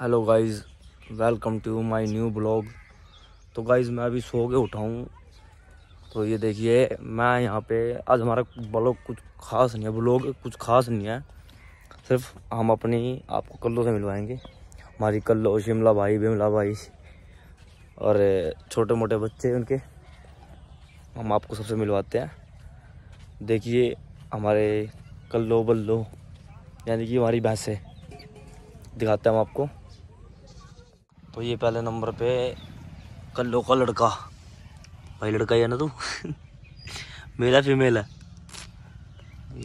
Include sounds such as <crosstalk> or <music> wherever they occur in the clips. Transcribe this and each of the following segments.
hello guys welcome to my new blog तो guys मैं अभी सो के उठा हूँ तो ये देखिए मैं यहाँ पे आज हमारा ब्लॉग कुछ खास नहीं है ब्लॉग कुछ खास नहीं है सिर्फ हम अपनी आपको कल्लो से मिलवाएंगे हमारी कल्लो शिमला भाई बिमला भाई और छोटे मोटे बच्चे उनके हम आपको सबसे मिलवाते हैं देखिए हमारे कल्लो बल्लो यानी कि हमारी भैंसें दिखाते हैं हम आपको तो ये पहले नंबर पे कल्लो का लड़का भाई लड़का है ना तू मेल है फीमेल है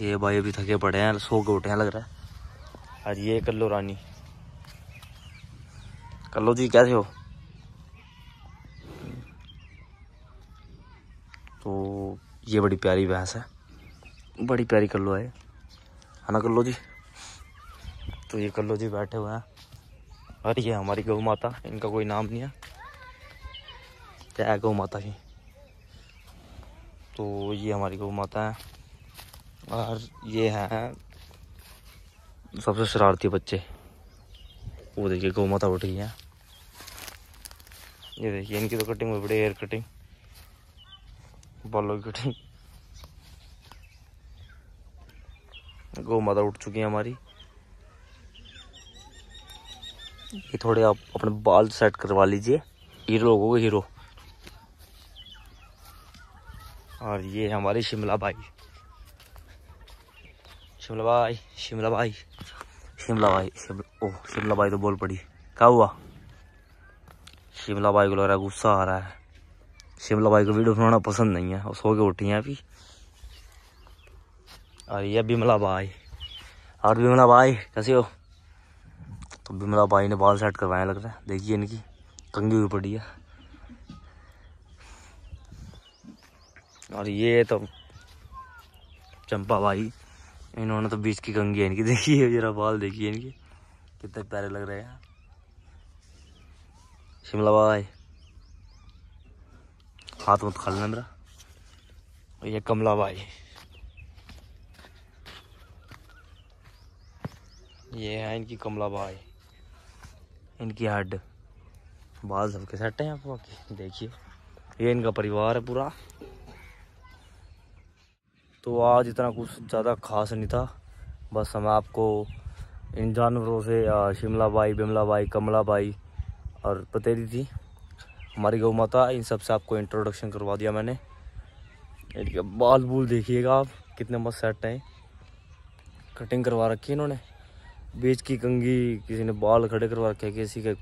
ये भाई अभी थके पड़े हैं सो के उठे हैं लग रहा है और ये कल्लो रानी कल्लो जी कैसे हो तो ये बड़ी प्यारी भैंस है बड़ी प्यारी कल्लो है है ना कल्लो जी तो ये कल्लो जी बैठे हुए हैं और ये हमारी गौ माता इनका कोई नाम नहीं है है गौ माता की तो ये हमारी गौ माता है और ये है सबसे शरारती बच्चे वो देखिए गौ माता उठ गई है ये देखिए इनकी तो कटिंग हुई बड़ी हेयर कटिंग बालों की कटिंग गौ माता उठ चुकी है हमारी ये थोड़े आप अपने बाल सेट करवा लीजिए हीरो हो हीरो और ये हमारी शिमला भाई शिमला भाई शिमला भाई शिमला भाई शिमला ओह शिमला भाई तो बोल पड़ी क्या हुआ शिमला भाई को लग रहा है गुस्सा आ रहा है शिमला भाई को वीडियो बनाना पसंद नहीं है और सो के उठी हैं अभी और ये बिमला भाई और बिमला भाई कैसे हो तो बिमला भाई ने बाल सेट करवाया लग रहा है देखिए इनकी कंगी हुई पड़ी है और ये तो चंपा भाई इन्होंने तो बीच की कंगी है इनकी <laughs> देखिए जरा बाल देखिए इनके कितने प्यारे लग रहे हैं शिमला भाई हाथ मत खा लेना मेरा और ये कमला भाई ये है इनकी कमला भाई इनकी हड बाल सबके सेट हैं बाकी देखिए ये इनका परिवार है पूरा तो आज इतना कुछ ज़्यादा खास नहीं था बस हम आपको इन जानवरों से शिमला बाई बिमला बाई कमला बाई और पतेरी थी हमारी गौ माता इन सब से आपको इंट्रोडक्शन करवा दिया मैंने इनके बाल बूल देखिएगा आप कितने मस्त सेट हैं कटिंग करवा रखी है इन्होंने बीच की कंगी किसी ने बाल खड़े करवा रखे किसी के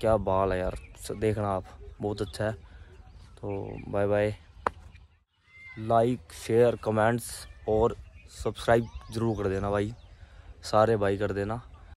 क्या बाल है यार देखना आप बहुत अच्छा है तो bye bye like share comments और सब्सक्राइब ज़रूर कर देना भाई सारे भाई कर देना